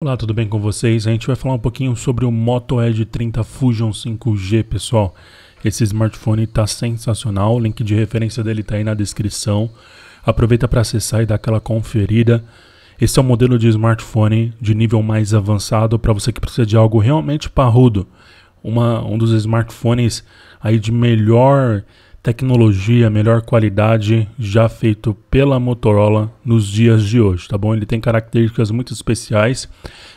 Olá, tudo bem com vocês? A gente vai falar um pouquinho sobre o Moto Edge 30 Fusion 5G, pessoal. Esse smartphone está sensacional, o link de referência dele está aí na descrição. Aproveita para acessar e dar aquela conferida. Esse é um modelo de smartphone de nível mais avançado para você que precisa de algo realmente parrudo. Uma, um dos smartphones aí de melhor tecnologia, melhor qualidade já feito pela Motorola nos dias de hoje, tá bom? Ele tem características muito especiais.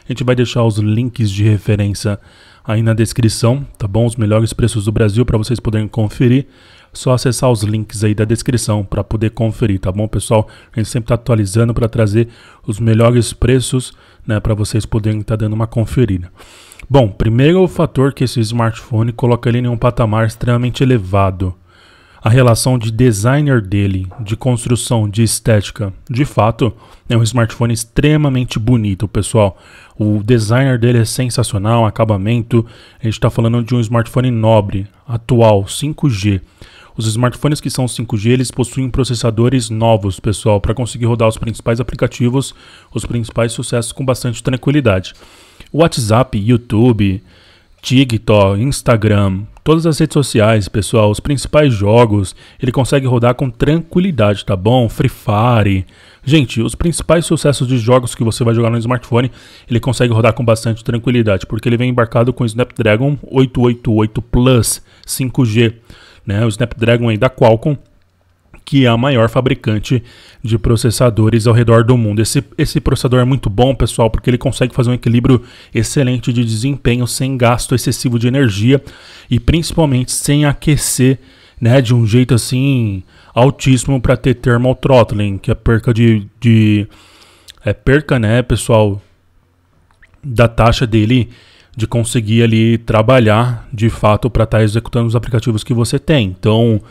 A gente vai deixar os links de referência aí na descrição, tá bom? Os melhores preços do Brasil para vocês poderem conferir. Só acessar os links aí da descrição para poder conferir, tá bom, pessoal? A gente sempre está atualizando para trazer os melhores preços, né, para vocês poderem estar tá dando uma conferida. Bom, primeiro o fator que esse smartphone coloca ele em um patamar extremamente elevado a relação de designer dele, de construção, de estética. De fato, é um smartphone extremamente bonito, pessoal. O designer dele é sensacional, acabamento. A gente está falando de um smartphone nobre, atual, 5G. Os smartphones que são 5G, eles possuem processadores novos, pessoal, para conseguir rodar os principais aplicativos, os principais sucessos com bastante tranquilidade. WhatsApp, YouTube, TikTok, Instagram, todas as redes sociais, pessoal, os principais jogos, ele consegue rodar com tranquilidade, tá bom? Free Fire. Gente, os principais sucessos de jogos que você vai jogar no smartphone, ele consegue rodar com bastante tranquilidade, porque ele vem embarcado com o Snapdragon 888 Plus 5G, né? O Snapdragon aí da Qualcomm que é a maior fabricante de processadores ao redor do mundo. Esse, esse processador é muito bom, pessoal, porque ele consegue fazer um equilíbrio excelente de desempenho sem gasto excessivo de energia e principalmente sem aquecer né, de um jeito assim altíssimo para ter thermal throttling, que é perca de, de é perca, né, pessoal, da taxa dele de conseguir ali trabalhar de fato para estar tá executando os aplicativos que você tem. Então,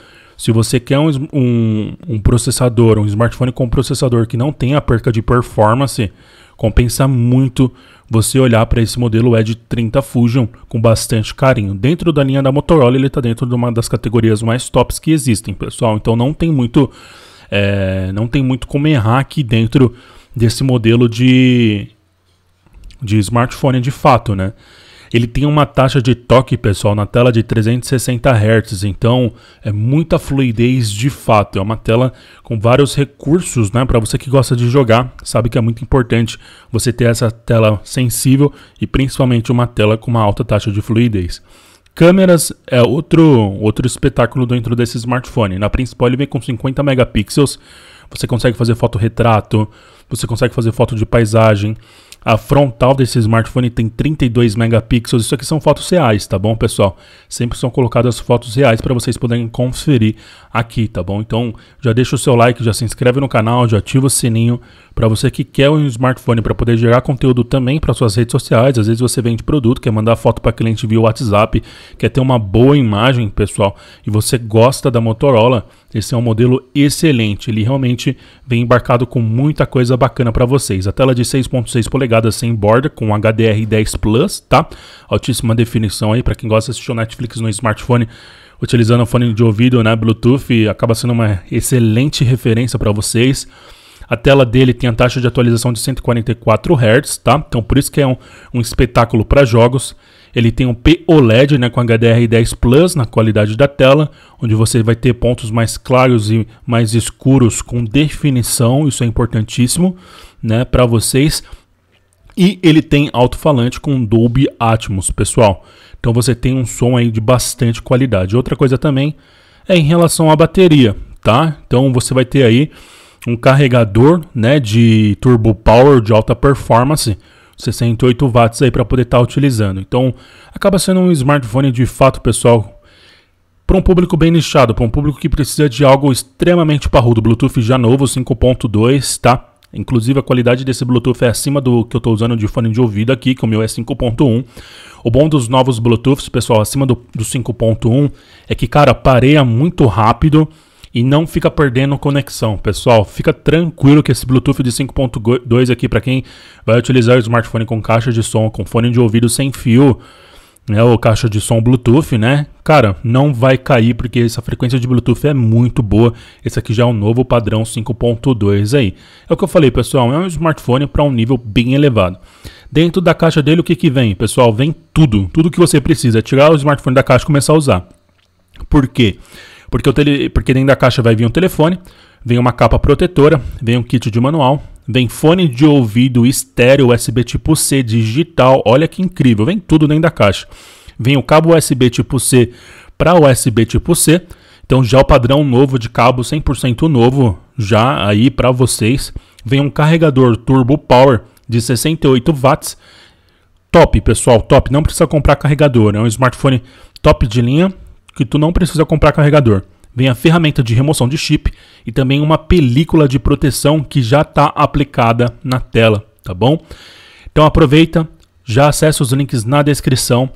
se você quer um, um, um processador, um smartphone com processador que não tenha perca de performance, compensa muito você olhar para esse modelo Edge 30 Fusion com bastante carinho. Dentro da linha da Motorola, ele está dentro de uma das categorias mais tops que existem, pessoal. Então não tem muito, é, não tem muito como errar aqui dentro desse modelo de de smartphone de fato, né? Ele tem uma taxa de toque, pessoal, na tela de 360 Hz, então é muita fluidez de fato. É uma tela com vários recursos, né? Para você que gosta de jogar, sabe que é muito importante você ter essa tela sensível e principalmente uma tela com uma alta taxa de fluidez. Câmeras é outro, outro espetáculo dentro desse smartphone. Na principal ele vem com 50 megapixels, você consegue fazer foto retrato, você consegue fazer foto de paisagem, a frontal desse smartphone tem 32 megapixels. Isso aqui são fotos reais, tá bom, pessoal? Sempre são colocadas fotos reais para vocês poderem conferir aqui, tá bom? Então, já deixa o seu like, já se inscreve no canal, já ativa o sininho para você que quer um smartphone para poder gerar conteúdo também para suas redes sociais. Às vezes você vende produto, quer mandar foto para cliente via WhatsApp, quer ter uma boa imagem, pessoal, e você gosta da Motorola. Esse é um modelo excelente. Ele realmente vem embarcado com muita coisa bacana para vocês. A tela de 6.6 polegadas carregada assim sem borda com HDR10 Plus, tá? Altíssima definição aí para quem gosta de assistir o Netflix no smartphone utilizando o fone de ouvido, né, Bluetooth, acaba sendo uma excelente referência para vocês. A tela dele tem a taxa de atualização de 144 Hz, tá? Então por isso que é um, um espetáculo para jogos. Ele tem um POLED né, com HDR10 Plus na qualidade da tela, onde você vai ter pontos mais claros e mais escuros com definição, isso é importantíssimo né, para vocês. E ele tem alto-falante com Dolby Atmos, pessoal. Então você tem um som aí de bastante qualidade. Outra coisa também é em relação à bateria, tá? Então você vai ter aí um carregador, né, de turbo power de alta performance, 68 watts aí para poder estar tá utilizando. Então acaba sendo um smartphone de fato, pessoal, para um público bem nichado, para um público que precisa de algo extremamente parrudo. Bluetooth já novo, 5.2, tá? Inclusive a qualidade desse Bluetooth é acima do que eu estou usando de fone de ouvido aqui, que o meu é 5.1. O bom dos novos Bluetooths, pessoal, acima do, do 5.1 é que, cara, pareia muito rápido e não fica perdendo conexão, pessoal. Fica tranquilo que esse Bluetooth de 5.2 aqui para quem vai utilizar o smartphone com caixa de som, com fone de ouvido sem fio, né, ou caixa de som Bluetooth, né? Cara, não vai cair porque essa frequência de Bluetooth é muito boa. Esse aqui já é um novo padrão 5.2 aí. É o que eu falei, pessoal, é um smartphone para um nível bem elevado. Dentro da caixa dele o que que vem? Pessoal, vem tudo, tudo que você precisa. É tirar o smartphone da caixa e começar a usar. Por quê? Porque, o tele... porque dentro da caixa vai vir um telefone, Vem uma capa protetora, vem um kit de manual, vem fone de ouvido estéreo USB tipo C digital. Olha que incrível, vem tudo dentro da caixa. Vem o cabo USB tipo C para USB tipo C. Então já o padrão novo de cabo 100% novo já aí para vocês. Vem um carregador turbo power de 68 watts. Top, pessoal, top. Não precisa comprar carregador. É um smartphone top de linha que tu não precisa comprar carregador vem a ferramenta de remoção de chip e também uma película de proteção que já está aplicada na tela, tá bom? Então aproveita, já acessa os links na descrição,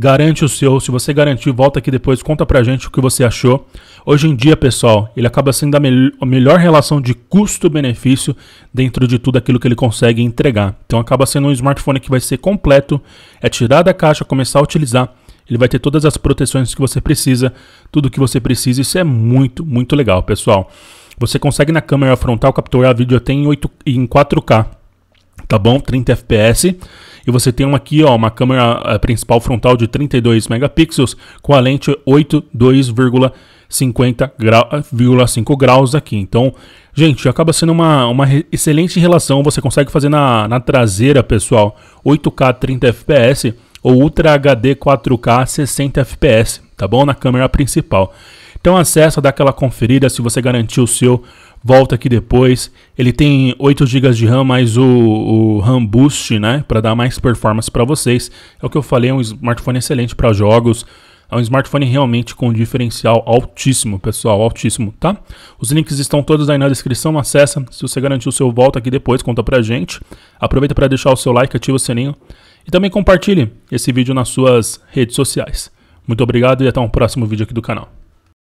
garante o seu, se você garantiu, volta aqui depois, conta pra gente o que você achou. Hoje em dia, pessoal, ele acaba sendo a, mel a melhor relação de custo-benefício dentro de tudo aquilo que ele consegue entregar. Então acaba sendo um smartphone que vai ser completo, é tirar da caixa, começar a utilizar ele vai ter todas as proteções que você precisa, tudo que você precisa. Isso é muito, muito legal, pessoal. Você consegue na câmera frontal capturar vídeo até em, 8, em 4K, tá bom? 30 FPS. E você tem uma aqui, ó, uma câmera eh, principal frontal de 32 megapixels com a lente 82,50 grau, 5 eh, graus aqui. Então, gente, acaba sendo uma, uma excelente relação. Você consegue fazer na, na traseira, pessoal, 8K 30 FPS ou Ultra HD 4K 60 FPS, tá bom? Na câmera principal. Então acessa, dá aquela conferida, se você garantiu o seu, volta aqui depois. Ele tem 8 GB de RAM mais o, o RAM Boost, né, para dar mais performance para vocês. É o que eu falei, é um smartphone excelente para jogos. É um smartphone realmente com um diferencial altíssimo, pessoal, altíssimo, tá? Os links estão todos aí na descrição, acessa. Se você garantiu o seu, volta aqui depois, conta pra gente. Aproveita para deixar o seu like, ativa o sininho e também compartilhe esse vídeo nas suas redes sociais. Muito obrigado e até um próximo vídeo aqui do canal.